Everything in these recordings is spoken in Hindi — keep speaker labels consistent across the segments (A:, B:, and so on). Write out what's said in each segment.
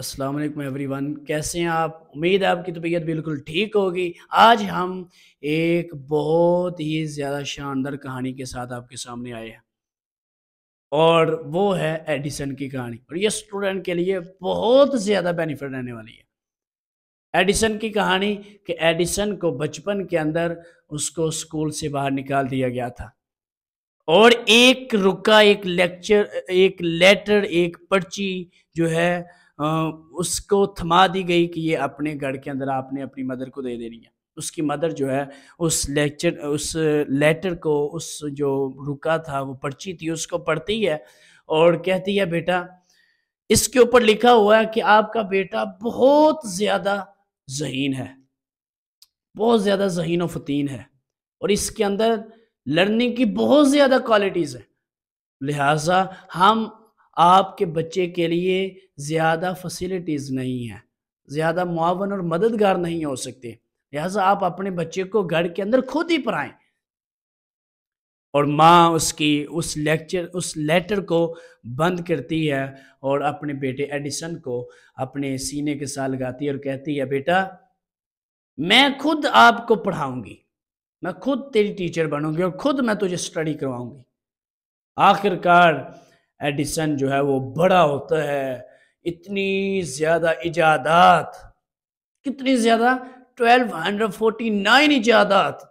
A: अस्सलाम वालेकुम एवरीवन कैसे हैं आप उम्मीद है आपकी तबीयत बिल्कुल ठीक होगी आज हम एक बहुत ही ज़्यादा शानदार कहानी के साथ आपके सामने आए हैं और वो है एडिसन की कहानी और ये स्टूडेंट के लिए बहुत ज़्यादा बेनिफिट रहने वाली है एडिसन की कहानी कि एडिसन को बचपन के अंदर उसको स्कूल से बाहर निकाल दिया गया था और एक रुका एक लेक्चर एक लेटर एक पर्ची जो है उसको थमा दी गई कि ये अपने घर के अंदर आपने अपनी मदर को दे देनी है उसकी मदर जो है उस लेक्चर उस लेटर को उस जो रुका था वो पर्ची थी उसको पढ़ती है और कहती है बेटा इसके ऊपर लिखा हुआ है कि आपका बेटा बहुत ज़्यादा जहीन है बहुत ज़्यादा जहीन फतीन है और इसके अंदर लर्निंग की बहुत ज़्यादा क्वालिटीज़ है लिहाजा हम आपके बच्चे के लिए ज़्यादा फैसिलिटीज़ नहीं हैं ज़्यादा मुआवन और मददगार नहीं हो सकते लिहाजा आप अपने बच्चे को घर के अंदर खुद ही पढ़ाएं और माँ उसकी उस लेक्चर उस लेटर को बंद करती है और अपने बेटे एडिसन को अपने सीने के साथ लगाती है और कहती है बेटा मैं खुद आपको पढ़ाऊंगी मैं खुद तेरी टीचर बनूंगी और खुद मैं तुझे स्टडी करवाऊंगी आखिरकार एडिसन जो है वो बड़ा होता है इतनी ज़्यादा इजादात कितनी ज़्यादा 1249 इजादात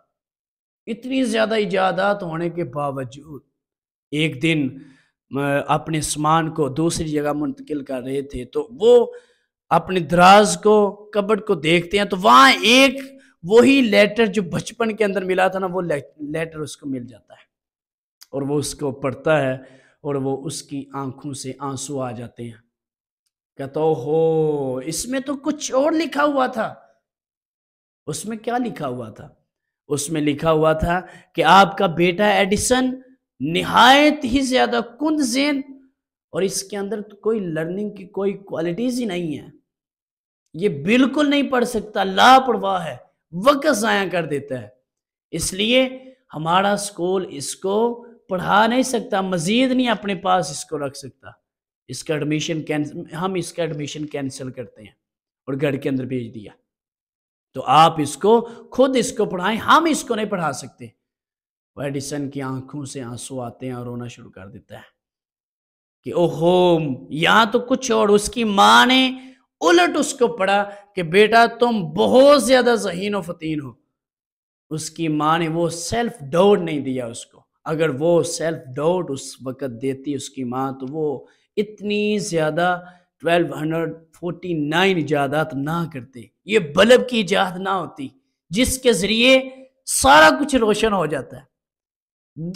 A: इतनी ज़्यादा इजादात होने के बावजूद एक दिन अपने सामान को दूसरी जगह मुंतकिल कर रहे थे तो वो अपने दराज को कबड़ को देखते हैं तो वहां एक वही लेटर जो बचपन के अंदर मिला था ना वो लेटर उसको मिल जाता है और वो उसको पढ़ता है और वो उसकी आंखों से आंसू आ जाते हैं कहता हो इसमें तो कुछ और लिखा हुआ था उसमें क्या लिखा हुआ था उसमें लिखा हुआ था कि आपका बेटा एडिसन निहायत ही ज़्यादा कुंद जेन और इसके अंदर तो कोई लर्निंग की कोई क्वालिटीज़ ही नहीं है ये बिल्कुल नहीं पढ़ सकता लापरवाह है वक्त ज़ाया कर देता है इसलिए हमारा स्कूल इसको पढ़ा नहीं सकता मज़ीद नहीं अपने पास इसको रख सकता इसका एडमिशन कैंसिल हम इसका एडमिशन कैंसिल करते हैं और घर के अंदर भेज दिया तो आप इसको खुद इसको पढ़ाएं हम इसको नहीं पढ़ा सकते वह एडिसन की आंखों से आंसू आते हैं और रोना शुरू कर देता है कि ओ होम यहां तो कुछ और उसकी माँ ने उलट उसको पढ़ा कि बेटा तुम बहुत ज़्यादा जहीन व फतीन हो उसकी माँ ने वो सेल्फ डाउट नहीं दिया उसको अगर वो सेल्फ डाउट उस वक़्त देती उसकी माँ तो वो इतनी ज़्यादा ट्वेल्व हंड्रेड फोर्टी नाइन इजादात ना करते ये बल्ब की इजाद ना होती जिसके ज़रिए सारा कुछ रोशन हो जाता है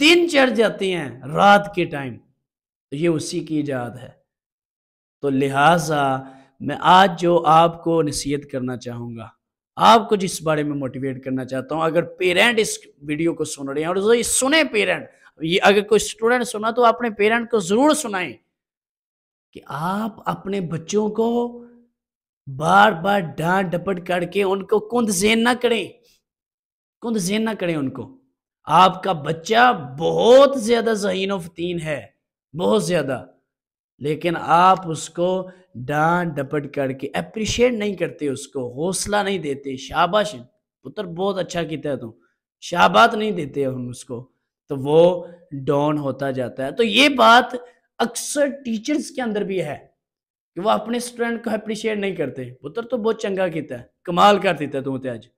A: दिन चढ़ जाते हैं रात के टाइम तो ये उसी की इजाद है तो लिहाजा मैं आज जो आपको नसीहत करना चाहूँगा आपको जिस बारे में मोटिवेट करना चाहता हूँ अगर पेरेंट इस वीडियो को सुन रहे हैं और ये सुने पेरेंट ये अगर कोई स्टूडेंट सुना तो अपने पेरेंट को जरूर सुनाए कि आप अपने बच्चों को बार बार डांट डपट करके उनको कुंद जेन ना करें कुंद जेन ना करें उनको आपका बच्चा बहुत ज्यादा जहीन फतीन है बहुत ज्यादा लेकिन आप उसको डांट डपट करके अप्रिशिएट नहीं करते उसको हौसला नहीं देते शाबाश पुत्र बहुत अच्छा किता है तुम शाबात नहीं देते हम उसको तो वो डॉन होता जाता है तो ये बात अक्सर टीचर्स के अंदर भी है कि वो अपने स्टूडेंट को अप्रिशिएट नहीं करते पुत्र तो बहुत चंगा किता है कमाल कर दिता तू तो अज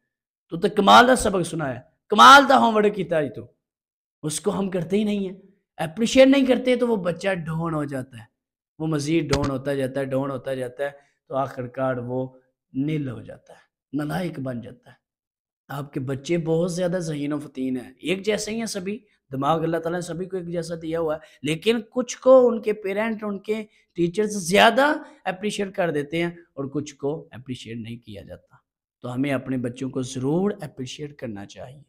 A: तू तो कमाल का सबक सुनाया कमाल का होमवर्क किया तू उसको हम करते ही नहीं है अप्रिशिएट नहीं करते तो वो बच्चा डॉन हो जाता है वो मज़ीद डाउन होता जाता है डाउन होता जाता है तो आखिरकार वो नील हो जाता है नलायक बन जाता है आपके बच्चे बहुत ज़्यादा जहीन व फतीन हैं एक जैसे ही हैं सभी दिमाग अल्लाह ताला ने सभी को एक जैसा दिया हुआ है लेकिन कुछ को उनके पेरेंट उनके टीचर्स ज़्यादा अप्रिशिएट कर देते हैं और कुछ को अप्रिशिएट नहीं किया जाता तो हमें अपने बच्चों को ज़रूर अप्रिशिएट करना चाहिए